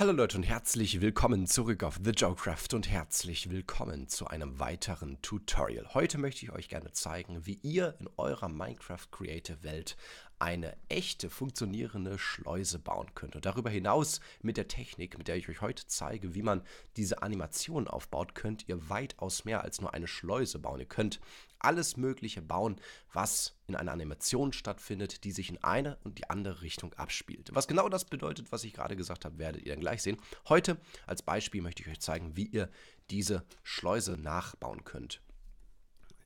Hallo Leute und herzlich willkommen zurück auf The Joecraft und herzlich willkommen zu einem weiteren Tutorial. Heute möchte ich euch gerne zeigen, wie ihr in eurer Minecraft Creative Welt eine echte funktionierende Schleuse bauen könnt. Und darüber hinaus mit der Technik, mit der ich euch heute zeige, wie man diese Animation aufbaut, könnt ihr weitaus mehr als nur eine Schleuse bauen. Ihr könnt alles Mögliche bauen, was in einer Animation stattfindet, die sich in eine und die andere Richtung abspielt. Was genau das bedeutet, was ich gerade gesagt habe, werdet ihr dann gleich sehen. Heute als Beispiel möchte ich euch zeigen, wie ihr diese Schleuse nachbauen könnt.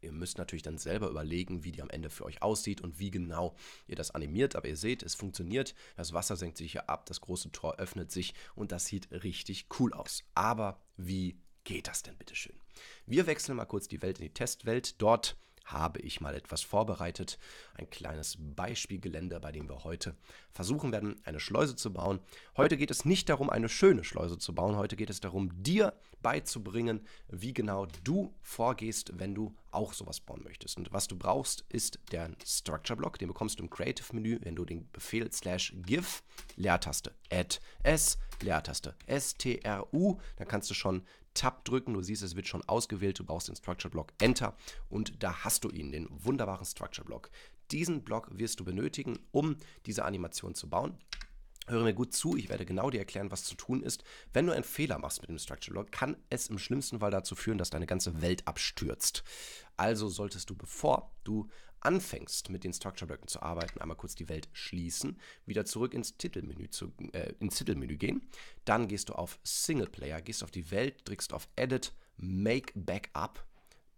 Ihr müsst natürlich dann selber überlegen, wie die am Ende für euch aussieht und wie genau ihr das animiert. Aber ihr seht, es funktioniert. Das Wasser senkt sich hier ab, das große Tor öffnet sich und das sieht richtig cool aus. Aber wie geht das denn bitteschön? Wir wechseln mal kurz die Welt in die Testwelt. Dort habe ich mal etwas vorbereitet. Ein kleines Beispielgeländer, bei dem wir heute versuchen werden, eine Schleuse zu bauen. Heute geht es nicht darum, eine schöne Schleuse zu bauen. Heute geht es darum, dir beizubringen, wie genau du vorgehst, wenn du auch sowas bauen möchtest. Und was du brauchst, ist der Structure Block. Den bekommst du im Creative-Menü, wenn du den Befehl slash give, Leertaste, add, s, Leertaste, stru, dann kannst du schon Tab drücken. Du siehst, es wird schon ausgewählt. Du brauchst den Structure Block Enter und da hast du ihn, den wunderbaren Structure Block. Diesen Block wirst du benötigen, um diese Animation zu bauen. Höre mir gut zu, ich werde genau dir erklären, was zu tun ist. Wenn du einen Fehler machst mit dem Structure Block, kann es im schlimmsten Fall dazu führen, dass deine ganze Welt abstürzt. Also solltest du, bevor du anfängst, mit den Structure-Blöcken zu arbeiten, einmal kurz die Welt schließen, wieder zurück ins Titelmenü, zu, äh, ins Titelmenü gehen. Dann gehst du auf Singleplayer, gehst auf die Welt, drückst auf Edit, Make Backup,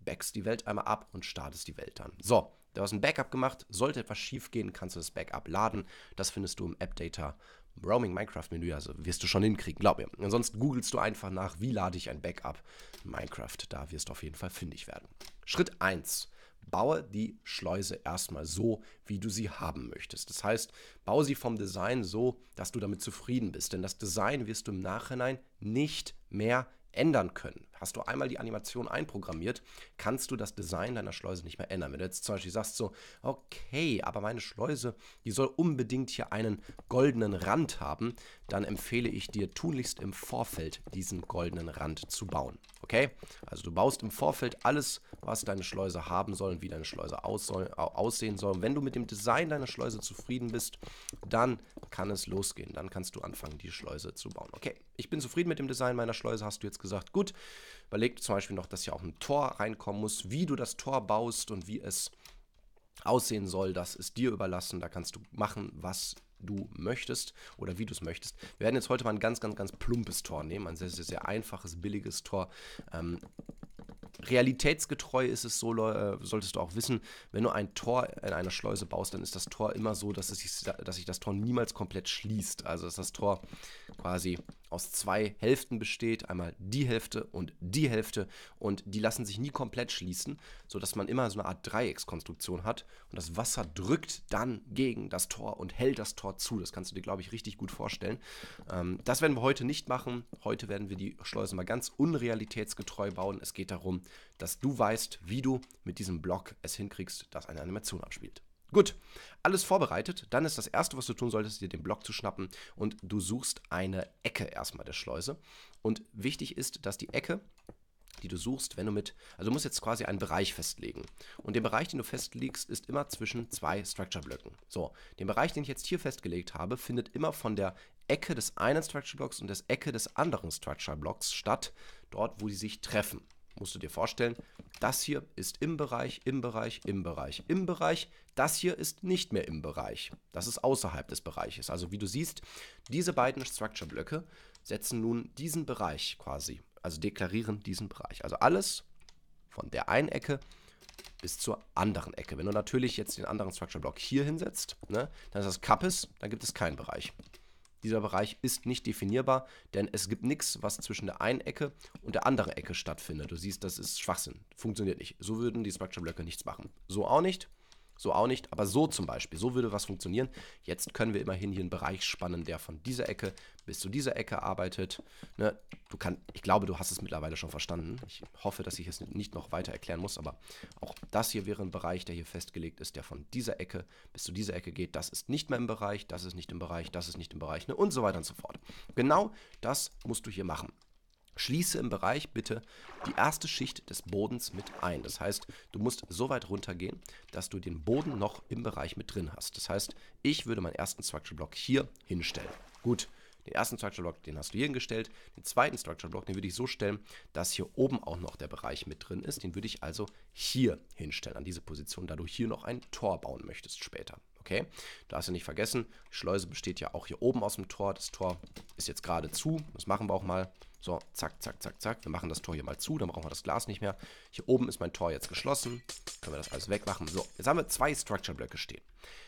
backst die Welt einmal ab und startest die Welt dann. So, du hast ein Backup gemacht. Sollte etwas schief gehen, kannst du das Backup laden. Das findest du im AppData. Roaming Minecraft Menü. Also wirst du schon hinkriegen, glaub mir. Ansonsten googelst du einfach nach, wie lade ich ein Backup Minecraft. Da wirst du auf jeden Fall fündig werden. Schritt 1 baue die Schleuse erstmal so, wie du sie haben möchtest. Das heißt, baue sie vom Design so, dass du damit zufrieden bist. Denn das Design wirst du im Nachhinein nicht mehr ändern können. Hast du einmal die Animation einprogrammiert, kannst du das Design deiner Schleuse nicht mehr ändern. Wenn du jetzt zum Beispiel sagst so, okay, aber meine Schleuse, die soll unbedingt hier einen goldenen Rand haben, dann empfehle ich dir tunlichst im Vorfeld diesen goldenen Rand zu bauen. Okay? Also du baust im Vorfeld alles, was deine Schleuse haben soll und wie deine Schleuse aus soll, aussehen soll. Und wenn du mit dem Design deiner Schleuse zufrieden bist, dann kann es losgehen. Dann kannst du anfangen, die Schleuse zu bauen. Okay, ich bin zufrieden mit dem Design meiner Schleuse, hast du jetzt gesagt gesagt, gut, überleg zum Beispiel noch, dass ja auch ein Tor reinkommen muss, wie du das Tor baust und wie es aussehen soll, das ist dir überlassen. Da kannst du machen, was du möchtest oder wie du es möchtest. Wir werden jetzt heute mal ein ganz, ganz, ganz plumpes Tor nehmen, ein sehr, sehr, sehr einfaches, billiges Tor. Ähm, realitätsgetreu ist es so, äh, solltest du auch wissen, wenn du ein Tor in einer Schleuse baust, dann ist das Tor immer so, dass, sich, dass sich das Tor niemals komplett schließt. Also dass das Tor quasi aus zwei Hälften besteht, einmal die Hälfte und die Hälfte und die lassen sich nie komplett schließen, sodass man immer so eine Art Dreieckskonstruktion hat und das Wasser drückt dann gegen das Tor und hält das Tor zu. Das kannst du dir, glaube ich, richtig gut vorstellen. Ähm, das werden wir heute nicht machen. Heute werden wir die Schleuse mal ganz unrealitätsgetreu bauen. Es geht darum, dass du weißt, wie du mit diesem Block es hinkriegst, dass eine Animation abspielt. Gut, alles vorbereitet. Dann ist das Erste, was du tun solltest, dir den Block zu schnappen und du suchst eine Ecke erstmal der Schleuse. Und wichtig ist, dass die Ecke, die du suchst, wenn du mit, also du musst jetzt quasi einen Bereich festlegen. Und der Bereich, den du festlegst, ist immer zwischen zwei Structure-Blöcken. So, den Bereich, den ich jetzt hier festgelegt habe, findet immer von der Ecke des einen Structure-Blocks und der Ecke des anderen Structure-Blocks statt, dort, wo sie sich treffen musst du dir vorstellen, das hier ist im Bereich, im Bereich, im Bereich, im Bereich. Das hier ist nicht mehr im Bereich. Das ist außerhalb des Bereiches. Also wie du siehst, diese beiden Structure-Blöcke setzen nun diesen Bereich quasi, also deklarieren diesen Bereich. Also alles von der einen Ecke bis zur anderen Ecke. Wenn du natürlich jetzt den anderen Structure-Block hier hinsetzt, ne, dann ist das Kappes, dann gibt es keinen Bereich. Dieser Bereich ist nicht definierbar, denn es gibt nichts, was zwischen der einen Ecke und der anderen Ecke stattfindet. Du siehst, das ist Schwachsinn. Funktioniert nicht. So würden die Structure-Blöcke nichts machen. So auch nicht. So auch nicht, aber so zum Beispiel, so würde was funktionieren. Jetzt können wir immerhin hier einen Bereich spannen, der von dieser Ecke bis zu dieser Ecke arbeitet. Ne, du kann, ich glaube, du hast es mittlerweile schon verstanden. Ich hoffe, dass ich es nicht noch weiter erklären muss, aber auch das hier wäre ein Bereich, der hier festgelegt ist, der von dieser Ecke bis zu dieser Ecke geht. Das ist nicht mehr im Bereich, das ist nicht im Bereich, das ist nicht im Bereich ne, und so weiter und so fort. Genau das musst du hier machen. Schließe im Bereich bitte die erste Schicht des Bodens mit ein. Das heißt, du musst so weit runtergehen, dass du den Boden noch im Bereich mit drin hast. Das heißt, ich würde meinen ersten Structure Block hier hinstellen. Gut, den ersten Structure Block, den hast du hier hingestellt. Den zweiten Structure Block, den würde ich so stellen, dass hier oben auch noch der Bereich mit drin ist. Den würde ich also hier hinstellen, an diese Position, da du hier noch ein Tor bauen möchtest später. Okay, da hast du nicht vergessen, die Schleuse besteht ja auch hier oben aus dem Tor. Das Tor ist jetzt gerade zu. Das machen wir auch mal. So, zack, zack, zack, zack. Wir machen das Tor hier mal zu, dann brauchen wir das Glas nicht mehr. Hier oben ist mein Tor jetzt geschlossen. Können wir das alles wegmachen. So, jetzt haben wir zwei Structure-Blöcke stehen.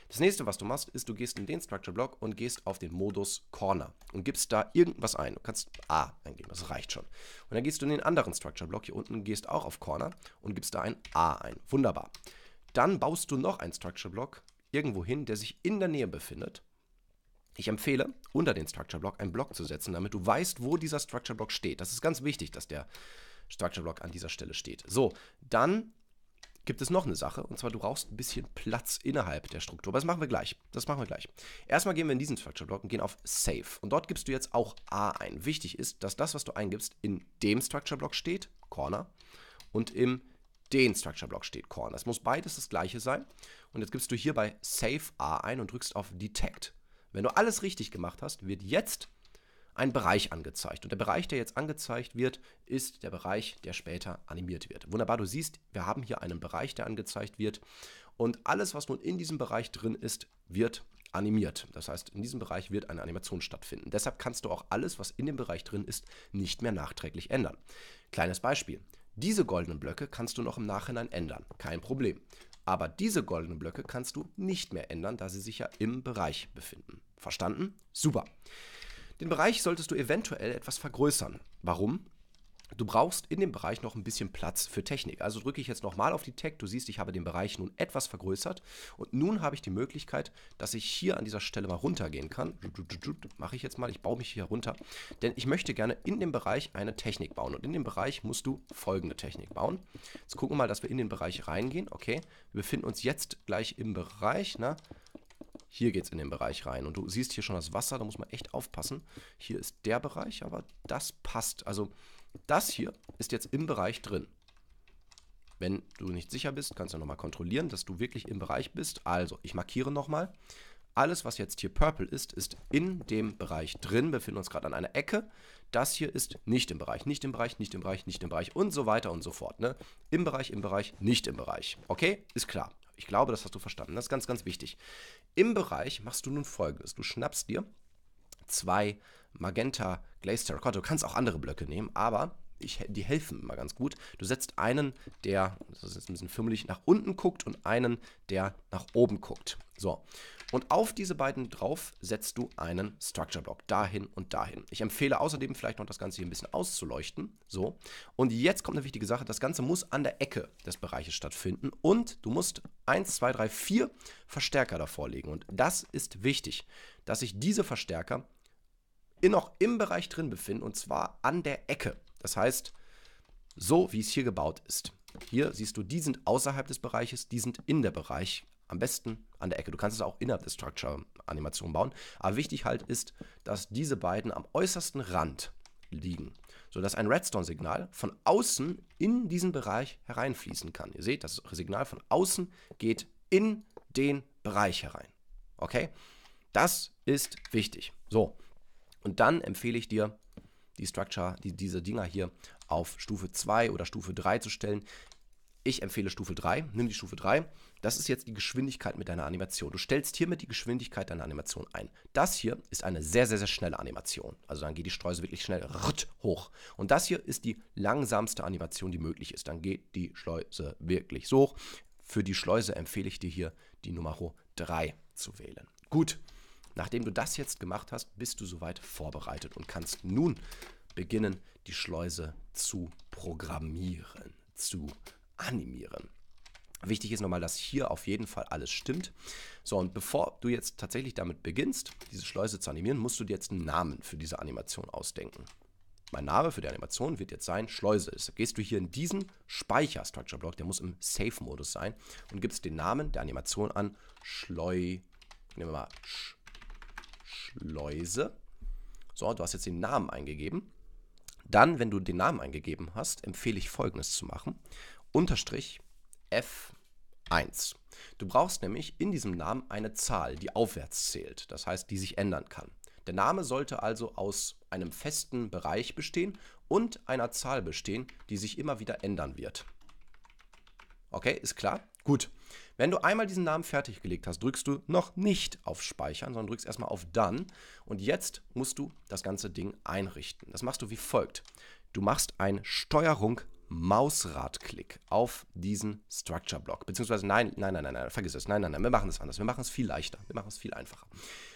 Das nächste, was du machst, ist, du gehst in den Structure-Block und gehst auf den Modus Corner und gibst da irgendwas ein. Du kannst A eingeben, das reicht schon. Und dann gehst du in den anderen Structure-Block hier unten, gehst auch auf Corner und gibst da ein A ein. Wunderbar. Dann baust du noch einen Structure-Block irgendwo hin, der sich in der Nähe befindet. Ich empfehle, unter den Structure Block einen Block zu setzen, damit du weißt, wo dieser Structure Block steht. Das ist ganz wichtig, dass der Structure Block an dieser Stelle steht. So, dann gibt es noch eine Sache, und zwar du brauchst ein bisschen Platz innerhalb der Struktur. Aber das machen wir gleich. Das machen wir gleich. Erstmal gehen wir in diesen Structure Block und gehen auf Save. Und dort gibst du jetzt auch A ein. Wichtig ist, dass das, was du eingibst, in dem Structure Block steht, Corner, und im den Structure Block steht Corn. Das muss beides das gleiche sein. Und jetzt gibst du hier bei Save A ein und drückst auf Detect. Wenn du alles richtig gemacht hast, wird jetzt ein Bereich angezeigt. Und der Bereich, der jetzt angezeigt wird, ist der Bereich, der später animiert wird. Wunderbar, du siehst, wir haben hier einen Bereich, der angezeigt wird. Und alles, was nun in diesem Bereich drin ist, wird animiert. Das heißt, in diesem Bereich wird eine Animation stattfinden. Deshalb kannst du auch alles, was in dem Bereich drin ist, nicht mehr nachträglich ändern. Kleines Beispiel. Diese goldenen Blöcke kannst du noch im Nachhinein ändern, kein Problem. Aber diese goldenen Blöcke kannst du nicht mehr ändern, da sie sich ja im Bereich befinden. Verstanden? Super. Den Bereich solltest du eventuell etwas vergrößern. Warum? Du brauchst in dem Bereich noch ein bisschen Platz für Technik. Also drücke ich jetzt nochmal auf die Tech. Du siehst, ich habe den Bereich nun etwas vergrößert. Und nun habe ich die Möglichkeit, dass ich hier an dieser Stelle mal runtergehen kann. Mache ich jetzt mal. Ich baue mich hier runter. Denn ich möchte gerne in dem Bereich eine Technik bauen. Und in dem Bereich musst du folgende Technik bauen. Jetzt gucken wir mal, dass wir in den Bereich reingehen. Okay, wir befinden uns jetzt gleich im Bereich. Na, hier geht es in den Bereich rein. Und du siehst hier schon das Wasser, da muss man echt aufpassen. Hier ist der Bereich, aber das passt. Also das hier ist jetzt im Bereich drin. Wenn du nicht sicher bist, kannst du nochmal kontrollieren, dass du wirklich im Bereich bist. Also, ich markiere nochmal. Alles, was jetzt hier purple ist, ist in dem Bereich drin. Wir befinden uns gerade an einer Ecke. Das hier ist nicht im Bereich, nicht im Bereich, nicht im Bereich, nicht im Bereich und so weiter und so fort. Ne? Im Bereich, im Bereich, nicht im Bereich. Okay, ist klar. Ich glaube, das hast du verstanden. Das ist ganz, ganz wichtig. Im Bereich machst du nun folgendes. Du schnappst dir zwei Magenta, Glazed Terracotta. Du kannst auch andere Blöcke nehmen, aber ich, die helfen immer ganz gut. Du setzt einen, der, das ist jetzt ein bisschen fümmelig, nach unten guckt und einen, der nach oben guckt. So. Und auf diese beiden drauf setzt du einen Structure Block. Dahin und dahin. Ich empfehle außerdem vielleicht noch das Ganze hier ein bisschen auszuleuchten. So. Und jetzt kommt eine wichtige Sache. Das Ganze muss an der Ecke des Bereiches stattfinden. Und du musst 1, 2, 3, 4 Verstärker davor legen. Und das ist wichtig, dass sich diese Verstärker noch im Bereich drin befinden und zwar an der Ecke. Das heißt, so wie es hier gebaut ist. Hier siehst du, die sind außerhalb des Bereiches, die sind in der Bereich. Am besten an der Ecke. Du kannst es auch innerhalb der Structure-Animation bauen. Aber wichtig halt ist, dass diese beiden am äußersten Rand liegen, sodass ein Redstone-Signal von außen in diesen Bereich hereinfließen kann. Ihr seht, das Signal von außen geht in den Bereich herein. Okay? Das ist wichtig. So, und dann empfehle ich dir, die Structure, die, diese Dinger hier auf Stufe 2 oder Stufe 3 zu stellen. Ich empfehle Stufe 3, nimm die Stufe 3. Das ist jetzt die Geschwindigkeit mit deiner Animation. Du stellst hiermit die Geschwindigkeit deiner Animation ein. Das hier ist eine sehr, sehr, sehr schnelle Animation. Also dann geht die Streuse wirklich schnell hoch. Und das hier ist die langsamste Animation, die möglich ist. Dann geht die Schleuse wirklich so hoch. Für die Schleuse empfehle ich dir hier die Nummer 3 zu wählen. Gut. Nachdem du das jetzt gemacht hast, bist du soweit vorbereitet und kannst nun beginnen, die Schleuse zu programmieren, zu animieren. Wichtig ist nochmal, dass hier auf jeden Fall alles stimmt. So, und bevor du jetzt tatsächlich damit beginnst, diese Schleuse zu animieren, musst du dir jetzt einen Namen für diese Animation ausdenken. Mein Name für die Animation wird jetzt sein Schleuse. Das gehst du hier in diesen Speicher-Structure-Block, der muss im Safe-Modus sein, und gibst den Namen der Animation an Schleu. Nehmen wir mal Sch Schleuse. So, du hast jetzt den Namen eingegeben. Dann, wenn du den Namen eingegeben hast, empfehle ich folgendes zu machen. Unterstrich F1. Du brauchst nämlich in diesem Namen eine Zahl, die aufwärts zählt, das heißt, die sich ändern kann. Der Name sollte also aus einem festen Bereich bestehen und einer Zahl bestehen, die sich immer wieder ändern wird. Okay, ist klar? Gut. Wenn du einmal diesen Namen fertiggelegt hast, drückst du noch nicht auf Speichern, sondern drückst erstmal auf Done. Und jetzt musst du das ganze Ding einrichten. Das machst du wie folgt. Du machst ein Steuerung Mausradklick auf diesen Structure Block. Beziehungsweise nein, nein, nein, nein, nein, vergiss es. Nein, nein, nein, wir machen es anders. Wir machen es viel leichter. Wir machen es viel einfacher.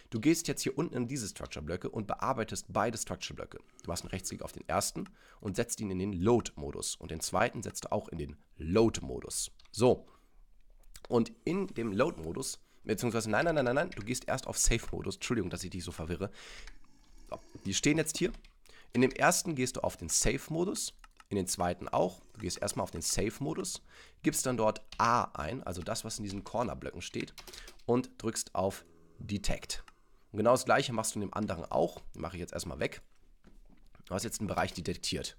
Du gehst jetzt hier unten in diese Structure Blöcke und bearbeitest beide Structure Blöcke. Du machst einen Rechtsklick auf den ersten und setzt ihn in den Load Modus und den zweiten setzt du auch in den Load Modus. So, und in dem Load-Modus, beziehungsweise nein, nein, nein, nein, nein, du gehst erst auf Safe-Modus. Entschuldigung, dass ich dich so verwirre. Die stehen jetzt hier. In dem ersten gehst du auf den Safe-Modus, in den zweiten auch. Du gehst erstmal auf den Safe-Modus, gibst dann dort A ein, also das, was in diesen Corner-Blöcken steht, und drückst auf Detect. Und genau das gleiche machst du in dem anderen auch. mache ich jetzt erstmal weg. Du hast jetzt einen Bereich detektiert.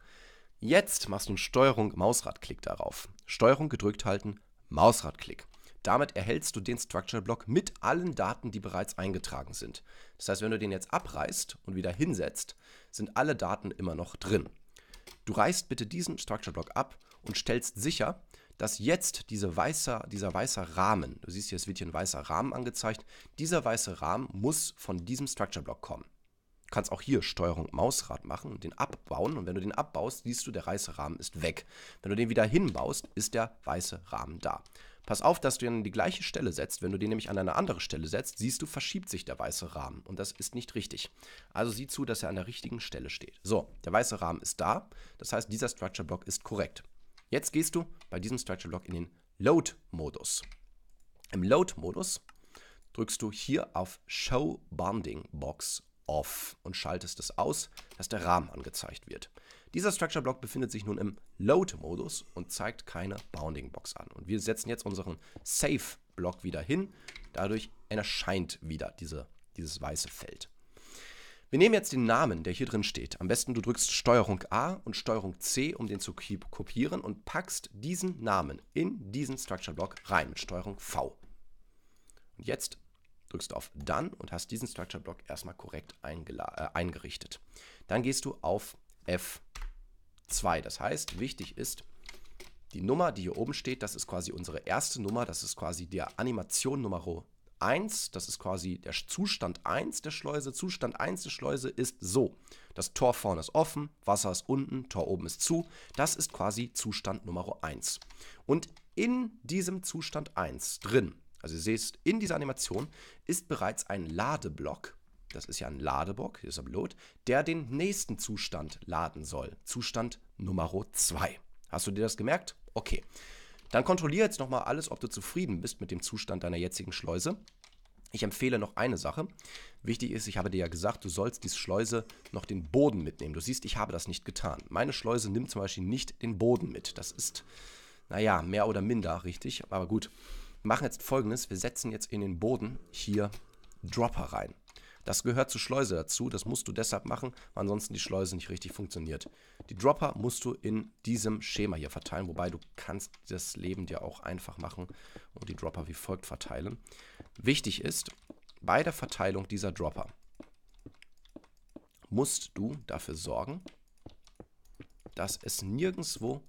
Jetzt machst du einen Steuerung Mausradklick darauf. Steuerung gedrückt halten, Mausradklick. Damit erhältst du den Structure-Block mit allen Daten, die bereits eingetragen sind. Das heißt, wenn du den jetzt abreißt und wieder hinsetzt, sind alle Daten immer noch drin. Du reißt bitte diesen Structure-Block ab und stellst sicher, dass jetzt diese weiße, dieser weiße Rahmen, du siehst hier, es wird hier ein weißer Rahmen angezeigt, dieser weiße Rahmen muss von diesem Structure-Block kommen. Du kannst auch hier Steuerung Mausrad machen und den abbauen. Und wenn du den abbaust, siehst du, der weiße Rahmen ist weg. Wenn du den wieder hinbaust, ist der weiße Rahmen da. Pass auf, dass du ihn an die gleiche Stelle setzt. Wenn du den nämlich an eine andere Stelle setzt, siehst du, verschiebt sich der weiße Rahmen. Und das ist nicht richtig. Also sieh zu, dass er an der richtigen Stelle steht. So, der weiße Rahmen ist da. Das heißt, dieser Structure Block ist korrekt. Jetzt gehst du bei diesem Structure Block in den Load-Modus. Im Load-Modus drückst du hier auf Show Bounding Box Off und schaltest es aus, dass der Rahmen angezeigt wird. Dieser Structure Block befindet sich nun im Load-Modus und zeigt keine Bounding Box an. Und wir setzen jetzt unseren Save-Block wieder hin. Dadurch erscheint wieder diese, dieses weiße Feld. Wir nehmen jetzt den Namen, der hier drin steht. Am besten du drückst Steuerung A und Steuerung C, um den zu kopieren und packst diesen Namen in diesen Structure Block rein mit Steuerung V. Und jetzt drückst du auf Done und hast diesen Structure Block erstmal korrekt äh, eingerichtet. Dann gehst du auf F 2. Das heißt, wichtig ist, die Nummer, die hier oben steht, das ist quasi unsere erste Nummer, das ist quasi der Animation Nummer 1, das ist quasi der Zustand 1 der Schleuse. Zustand 1 der Schleuse ist so. Das Tor vorne ist offen, Wasser ist unten, Tor oben ist zu. Das ist quasi Zustand Nummer 1. Und in diesem Zustand 1 drin, also ihr seht, in dieser Animation ist bereits ein Ladeblock das ist ja ein Ladebock, hier ist ein Pilot, der den nächsten Zustand laden soll. Zustand Nummer 2. Hast du dir das gemerkt? Okay. Dann kontrolliere jetzt nochmal alles, ob du zufrieden bist mit dem Zustand deiner jetzigen Schleuse. Ich empfehle noch eine Sache. Wichtig ist, ich habe dir ja gesagt, du sollst diese Schleuse noch den Boden mitnehmen. Du siehst, ich habe das nicht getan. Meine Schleuse nimmt zum Beispiel nicht den Boden mit. Das ist, naja, mehr oder minder richtig, aber gut. Wir machen jetzt folgendes: Wir setzen jetzt in den Boden hier Dropper rein. Das gehört zur Schleuse dazu, das musst du deshalb machen, weil ansonsten die Schleuse nicht richtig funktioniert. Die Dropper musst du in diesem Schema hier verteilen, wobei du kannst das Leben dir auch einfach machen und die Dropper wie folgt verteilen. Wichtig ist, bei der Verteilung dieser Dropper musst du dafür sorgen, dass es nirgendwo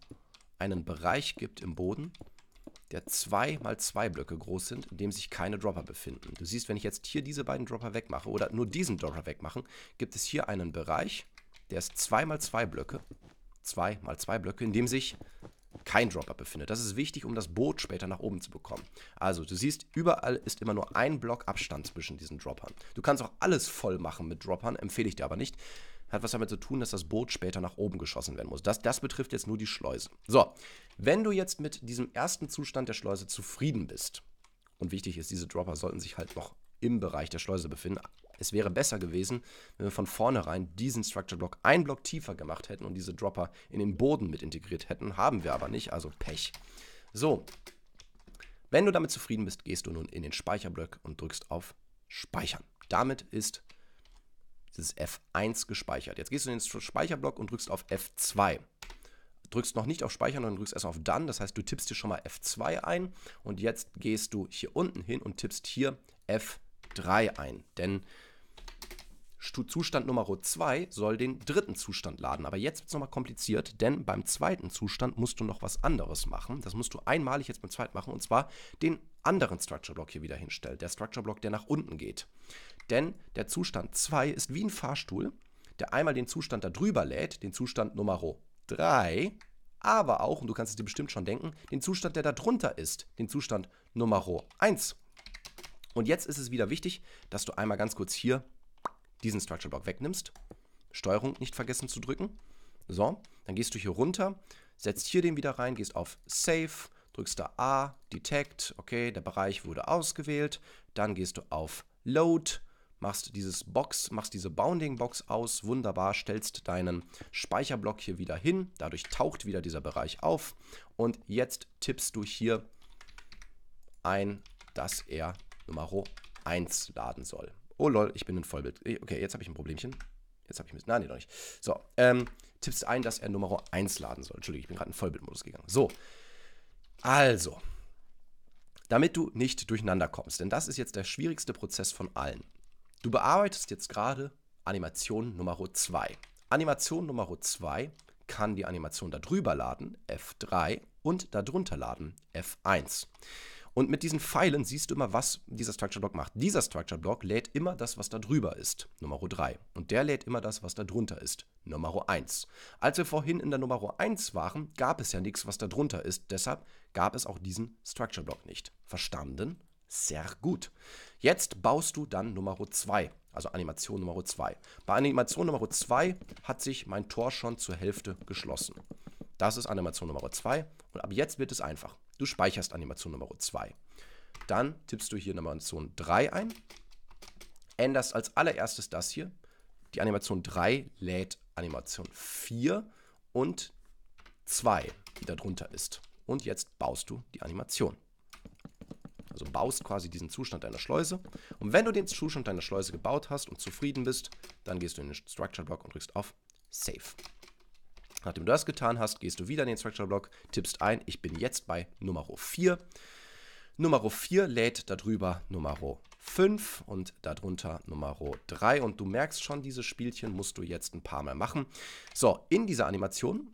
einen Bereich gibt im Boden, der 2 mal 2 Blöcke groß sind, in dem sich keine Dropper befinden. Du siehst, wenn ich jetzt hier diese beiden Dropper wegmache oder nur diesen Dropper wegmache, gibt es hier einen Bereich, der ist 2 mal 2 Blöcke, 2 mal 2 Blöcke, in dem sich kein Dropper befindet. Das ist wichtig, um das Boot später nach oben zu bekommen. Also, du siehst, überall ist immer nur ein Block Abstand zwischen diesen Droppern. Du kannst auch alles voll machen mit Droppern, empfehle ich dir aber nicht hat was damit zu tun, dass das Boot später nach oben geschossen werden muss. Das, das betrifft jetzt nur die Schleuse. So, wenn du jetzt mit diesem ersten Zustand der Schleuse zufrieden bist, und wichtig ist, diese Dropper sollten sich halt noch im Bereich der Schleuse befinden. Es wäre besser gewesen, wenn wir von vornherein diesen Structure Block einen Block tiefer gemacht hätten und diese Dropper in den Boden mit integriert hätten. Haben wir aber nicht, also Pech. So, wenn du damit zufrieden bist, gehst du nun in den Speicherblock und drückst auf Speichern. Damit ist dieses F1 gespeichert. Jetzt gehst du in den Speicherblock und drückst auf F2. Drückst noch nicht auf Speichern, sondern drückst erst auf Done. Das heißt, du tippst hier schon mal F2 ein und jetzt gehst du hier unten hin und tippst hier F3 ein. Denn Zustand Nummer 2 soll den dritten Zustand laden. Aber jetzt wird es nochmal kompliziert, denn beim zweiten Zustand musst du noch was anderes machen. Das musst du einmalig jetzt beim zweiten machen, und zwar den anderen Structure Block hier wieder hinstellen. Der Structure Block, der nach unten geht. Denn der Zustand 2 ist wie ein Fahrstuhl, der einmal den Zustand da drüber lädt, den Zustand Nummer 3, aber auch, und du kannst es dir bestimmt schon denken, den Zustand, der da drunter ist, den Zustand Nummer 1. Und jetzt ist es wieder wichtig, dass du einmal ganz kurz hier diesen Structure Block wegnimmst, Steuerung nicht vergessen zu drücken. So, dann gehst du hier runter, setzt hier den wieder rein, gehst auf Save, drückst da A, Detect, okay, der Bereich wurde ausgewählt, dann gehst du auf Load, machst dieses Box, machst diese Bounding Box aus, wunderbar, stellst deinen Speicherblock hier wieder hin, dadurch taucht wieder dieser Bereich auf und jetzt tippst du hier ein, dass er Nummer 1 laden soll. Oh lol, ich bin ein Vollbild. Okay, jetzt habe ich ein Problemchen. Jetzt habe ich Mist. Nein, nee, doch nicht. So, ähm, tippst ein, dass er Nummer 1 laden soll. Entschuldigung, ich bin gerade in Vollbildmodus gegangen. So, also, damit du nicht durcheinander kommst, denn das ist jetzt der schwierigste Prozess von allen. Du bearbeitest jetzt gerade Animation Nummer 2. Animation Nummer 2 kann die Animation darüber laden, F3, und darunter laden, F1. Und mit diesen Pfeilen siehst du immer, was dieser Structure Block macht. Dieser Structure Block lädt immer das, was da drüber ist, Nummer 3. Und der lädt immer das, was da drunter ist, Nummer 1. Als wir vorhin in der Nummer 1 waren, gab es ja nichts, was da drunter ist. Deshalb gab es auch diesen Structure Block nicht. Verstanden? Sehr gut. Jetzt baust du dann Nummer 2, also Animation Nummer 2. Bei Animation Nummer 2 hat sich mein Tor schon zur Hälfte geschlossen. Das ist Animation Nummer 2 und ab jetzt wird es einfach. Du speicherst Animation Nummer 2. Dann tippst du hier Animation 3 ein, änderst als allererstes das hier. Die Animation 3 lädt Animation 4 und 2, die darunter ist. Und jetzt baust du die Animation. Also baust quasi diesen Zustand deiner Schleuse. Und wenn du den Zustand deiner Schleuse gebaut hast und zufrieden bist, dann gehst du in den Structure Block und drückst auf Save. Nachdem du das getan hast, gehst du wieder in den Structure Block, tippst ein, ich bin jetzt bei Nummer 4. Nummer 4 lädt darüber Nummer 5 und darunter Nummer 3. Und du merkst schon, diese Spielchen musst du jetzt ein paar Mal machen. So, in dieser Animation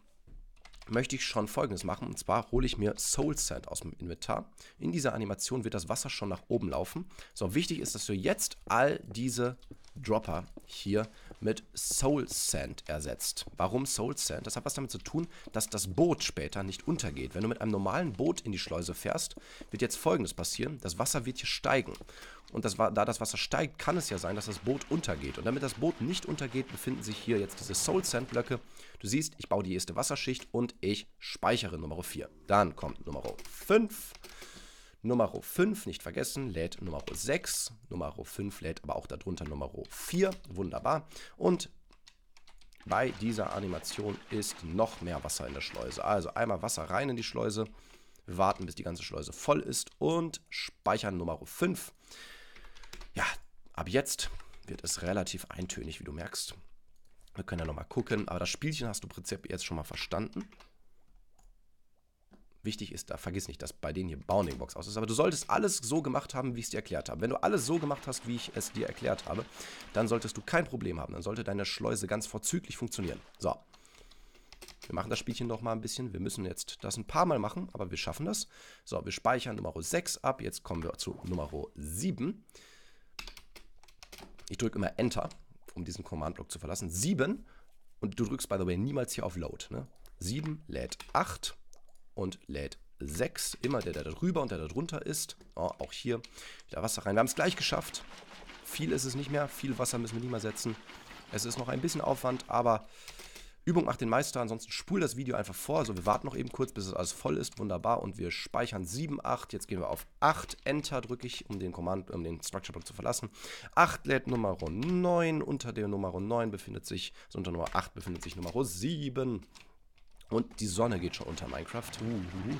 möchte ich schon folgendes machen. Und zwar hole ich mir Soul Sand aus dem Inventar. In dieser Animation wird das Wasser schon nach oben laufen. So, wichtig ist, dass du jetzt all diese Dropper hier mit Soul Sand ersetzt. Warum Soul Sand? Das hat was damit zu tun, dass das Boot später nicht untergeht. Wenn du mit einem normalen Boot in die Schleuse fährst, wird jetzt Folgendes passieren. Das Wasser wird hier steigen. Und das, da das Wasser steigt, kann es ja sein, dass das Boot untergeht. Und damit das Boot nicht untergeht, befinden sich hier jetzt diese Soul Sand Blöcke. Du siehst, ich baue die erste Wasserschicht und ich speichere Nummer 4. Dann kommt Nummer 5. Nummer 5 nicht vergessen, lädt Nummer 6. Nummer 5 lädt aber auch darunter Nummer 4. Wunderbar. Und bei dieser Animation ist noch mehr Wasser in der Schleuse. Also einmal Wasser rein in die Schleuse, warten bis die ganze Schleuse voll ist und speichern Nummer 5. Ja, ab jetzt wird es relativ eintönig, wie du merkst. Wir können ja nochmal gucken, aber das Spielchen hast du im Prinzip jetzt schon mal verstanden. Wichtig ist da, vergiss nicht, dass bei denen hier Bounding Box aus ist. Aber du solltest alles so gemacht haben, wie ich es dir erklärt habe. Wenn du alles so gemacht hast, wie ich es dir erklärt habe, dann solltest du kein Problem haben. Dann sollte deine Schleuse ganz vorzüglich funktionieren. So. Wir machen das Spielchen noch mal ein bisschen. Wir müssen jetzt das ein paar Mal machen, aber wir schaffen das. So, wir speichern Nummer 6 ab. Jetzt kommen wir zu Nummer 7. Ich drücke immer Enter, um diesen Command-Block zu verlassen. 7. Und du drückst, by the way, niemals hier auf Load. Ne? 7 lädt 8 und lädt 6. Immer der, der da drüber und der da drunter ist. Oh, auch hier wieder Wasser rein. Wir haben es gleich geschafft. Viel ist es nicht mehr. Viel Wasser müssen wir nicht mehr setzen. Es ist noch ein bisschen Aufwand, aber Übung macht den Meister. Ansonsten spul das Video einfach vor. Also wir warten noch eben kurz, bis es alles voll ist. Wunderbar. Und wir speichern 7, 8. Jetzt gehen wir auf 8. Enter drücke ich, um den, Command, um den Structure Block zu verlassen. 8 lädt Nummer 9. Unter der Nummer 9 befindet sich, also unter Nummer 8 befindet sich Nummer 7. Und die Sonne geht schon unter Minecraft. Uh, uh, uh.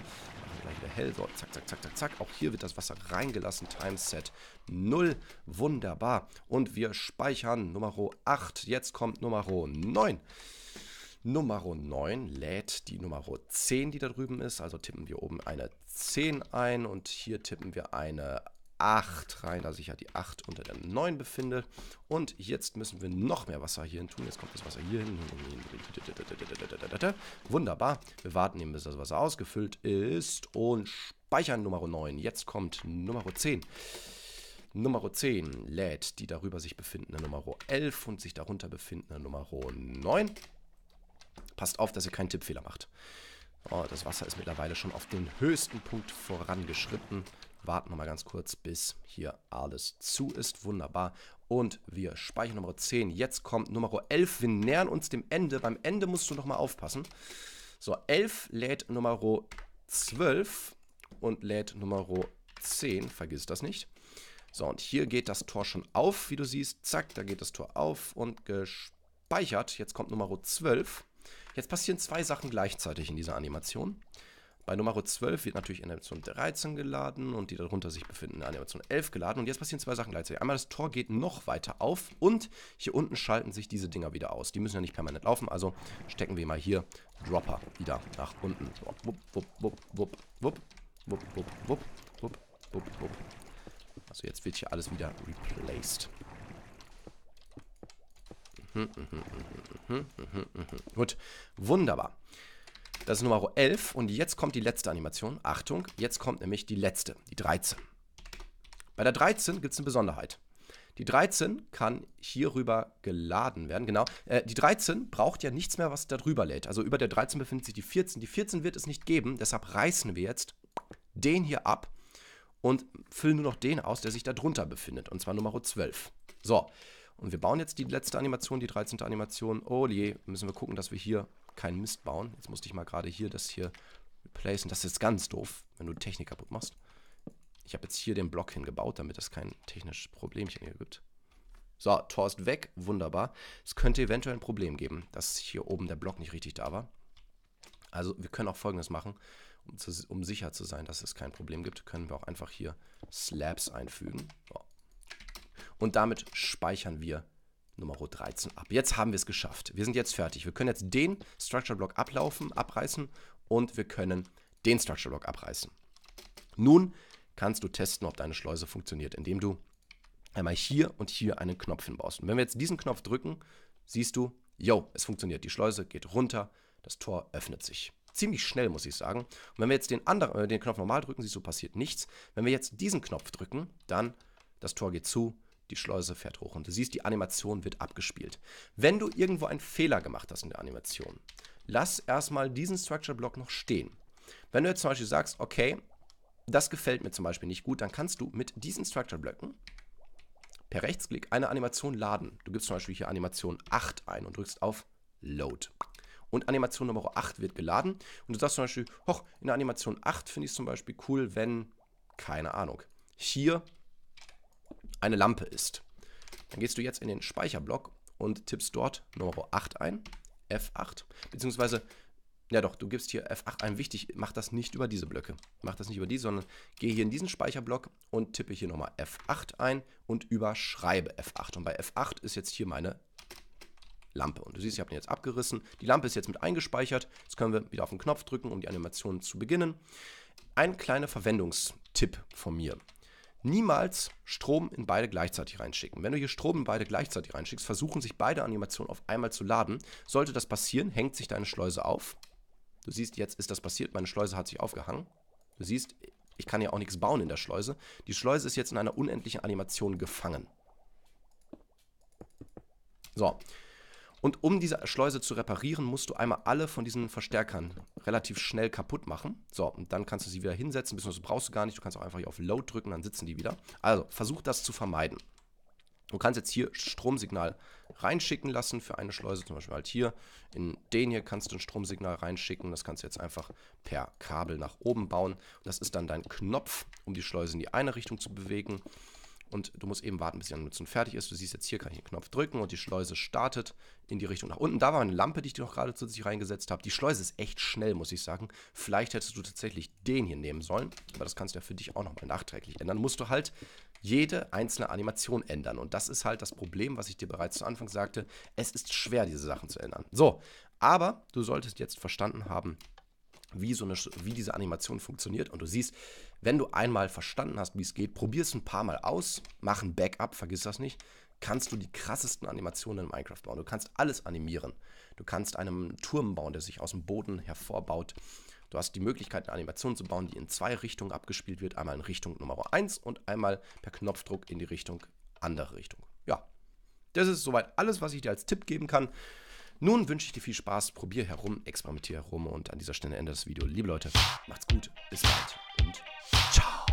Gleich wieder hell. So, zack, zack, zack, zack, zack. Auch hier wird das Wasser reingelassen. Timeset 0. Wunderbar. Und wir speichern Nummer 8. Jetzt kommt Nummer 9. Nummer 9 lädt die Nummer 10, die da drüben ist. Also tippen wir oben eine 10 ein und hier tippen wir eine 8 rein, da sich ja die 8 unter der 9 befindet. Und jetzt müssen wir noch mehr Wasser hier hin tun. Jetzt kommt das Wasser hier hin. Bitte. Wunderbar. Wir warten eben, bis das Wasser ausgefüllt ist und speichern Nummer 9. Jetzt kommt Nummer 10. Nummer 10 lädt die darüber sich befindende Nummer 11 und sich darunter befindende Nummer 9. Passt auf, dass ihr keinen Tippfehler macht. Oh, das Wasser ist mittlerweile schon auf den höchsten Punkt vorangeschritten warten mal ganz kurz, bis hier alles zu ist. Wunderbar. Und wir speichern Nummer 10. Jetzt kommt Nummer 11. Wir nähern uns dem Ende. Beim Ende musst du nochmal aufpassen. So, 11 lädt Nummer 12 und lädt Nummer 10. Vergiss das nicht. So, und hier geht das Tor schon auf, wie du siehst. Zack, da geht das Tor auf und gespeichert. Jetzt kommt Nummer 12. Jetzt passieren zwei Sachen gleichzeitig in dieser Animation. Bei Nummer 12 wird natürlich Animation 13 geladen und die darunter sich befindende Animation 11 geladen. Und jetzt passieren zwei Sachen gleichzeitig. Einmal das Tor geht noch weiter auf und hier unten schalten sich diese Dinger wieder aus. Die müssen ja nicht permanent laufen, also stecken wir mal hier Dropper wieder nach unten. wupp, wupp, wupp, wupp, wupp, wupp, wupp, wupp, wupp, wupp, wupp. Also jetzt wird hier alles wieder replaced. Gut, wunderbar. Das ist Nummer 11 und jetzt kommt die letzte Animation. Achtung, jetzt kommt nämlich die letzte, die 13. Bei der 13 gibt es eine Besonderheit. Die 13 kann hierüber geladen werden. Genau. Äh, die 13 braucht ja nichts mehr, was darüber lädt. Also über der 13 befindet sich die 14. Die 14 wird es nicht geben. Deshalb reißen wir jetzt den hier ab und füllen nur noch den aus, der sich darunter befindet. Und zwar Nummer 12. So. Und wir bauen jetzt die letzte Animation, die 13. Animation. Oh je, müssen wir gucken, dass wir hier keinen Mist bauen. Jetzt musste ich mal gerade hier das hier replacen. Das ist ganz doof, wenn du Technik kaputt machst. Ich habe jetzt hier den Block hingebaut, damit es kein technisches Problemchen hier gibt. So, Tor ist weg. Wunderbar. Es könnte eventuell ein Problem geben, dass hier oben der Block nicht richtig da war. Also wir können auch folgendes machen, um, zu, um sicher zu sein, dass es kein Problem gibt, können wir auch einfach hier Slabs einfügen. Und damit speichern wir Nummer 13 ab. Jetzt haben wir es geschafft. Wir sind jetzt fertig. Wir können jetzt den Structure Block ablaufen, abreißen und wir können den Structure Block abreißen. Nun kannst du testen, ob deine Schleuse funktioniert, indem du einmal hier und hier einen Knopf hinbaust. Und wenn wir jetzt diesen Knopf drücken, siehst du, yo, es funktioniert. Die Schleuse geht runter, das Tor öffnet sich. Ziemlich schnell, muss ich sagen. Und wenn wir jetzt den, anderen, äh, den Knopf normal drücken, siehst du, passiert nichts. Wenn wir jetzt diesen Knopf drücken, dann das Tor geht zu, die Schleuse fährt hoch und du siehst, die Animation wird abgespielt. Wenn du irgendwo einen Fehler gemacht hast in der Animation, lass erstmal diesen Structure-Block noch stehen. Wenn du jetzt zum Beispiel sagst, okay, das gefällt mir zum Beispiel nicht gut, dann kannst du mit diesen Structure-Blöcken per Rechtsklick eine Animation laden. Du gibst zum Beispiel hier Animation 8 ein und drückst auf Load. Und Animation Nummer 8 wird geladen. Und du sagst zum Beispiel, hoch, in der Animation 8 finde ich es zum Beispiel cool, wenn, keine Ahnung, hier eine Lampe ist. Dann gehst du jetzt in den Speicherblock und tippst dort Nummer 8 ein, F8, beziehungsweise, ja doch, du gibst hier F8 ein, wichtig, mach das nicht über diese Blöcke, mach das nicht über die, sondern gehe hier in diesen Speicherblock und tippe hier nochmal F8 ein und überschreibe F8. Und bei F8 ist jetzt hier meine Lampe. Und du siehst, ich habe den jetzt abgerissen. Die Lampe ist jetzt mit eingespeichert. Jetzt können wir wieder auf den Knopf drücken, um die Animation zu beginnen. Ein kleiner Verwendungstipp von mir niemals Strom in beide gleichzeitig reinschicken. Wenn du hier Strom in beide gleichzeitig reinschickst, versuchen sich beide Animationen auf einmal zu laden. Sollte das passieren, hängt sich deine Schleuse auf. Du siehst, jetzt ist das passiert, meine Schleuse hat sich aufgehangen. Du siehst, ich kann ja auch nichts bauen in der Schleuse. Die Schleuse ist jetzt in einer unendlichen Animation gefangen. So, und um diese Schleuse zu reparieren, musst du einmal alle von diesen Verstärkern relativ schnell kaputt machen. So, und dann kannst du sie wieder hinsetzen, beziehungsweise brauchst du gar nicht. Du kannst auch einfach hier auf Load drücken, dann sitzen die wieder. Also, versuch das zu vermeiden. Du kannst jetzt hier Stromsignal reinschicken lassen für eine Schleuse, zum Beispiel halt hier. In den hier kannst du ein Stromsignal reinschicken. Das kannst du jetzt einfach per Kabel nach oben bauen. das ist dann dein Knopf, um die Schleuse in die eine Richtung zu bewegen und du musst eben warten, bis die Animation fertig ist. Du siehst jetzt hier, kann ich den Knopf drücken und die Schleuse startet in die Richtung nach unten. Da war eine Lampe, die ich dir noch gerade zusätzlich reingesetzt habe. Die Schleuse ist echt schnell, muss ich sagen. Vielleicht hättest du tatsächlich den hier nehmen sollen, aber das kannst du ja für dich auch nochmal nachträglich ändern. Musst du halt jede einzelne Animation ändern. Und das ist halt das Problem, was ich dir bereits zu Anfang sagte. Es ist schwer, diese Sachen zu ändern. So, aber du solltest jetzt verstanden haben, wie, so eine, wie diese Animation funktioniert. Und du siehst, wenn du einmal verstanden hast, wie es geht, probier es ein paar Mal aus, mach ein Backup, vergiss das nicht, kannst du die krassesten Animationen in Minecraft bauen. Du kannst alles animieren. Du kannst einen Turm bauen, der sich aus dem Boden hervorbaut. Du hast die Möglichkeit, eine Animation zu bauen, die in zwei Richtungen abgespielt wird. Einmal in Richtung Nummer 1 und einmal per Knopfdruck in die Richtung andere Richtung. Ja, das ist soweit alles, was ich dir als Tipp geben kann. Nun wünsche ich dir viel Spaß, probier herum, experimentier herum und an dieser Stelle endet das Video. Liebe Leute, macht's gut, bis bald und ciao.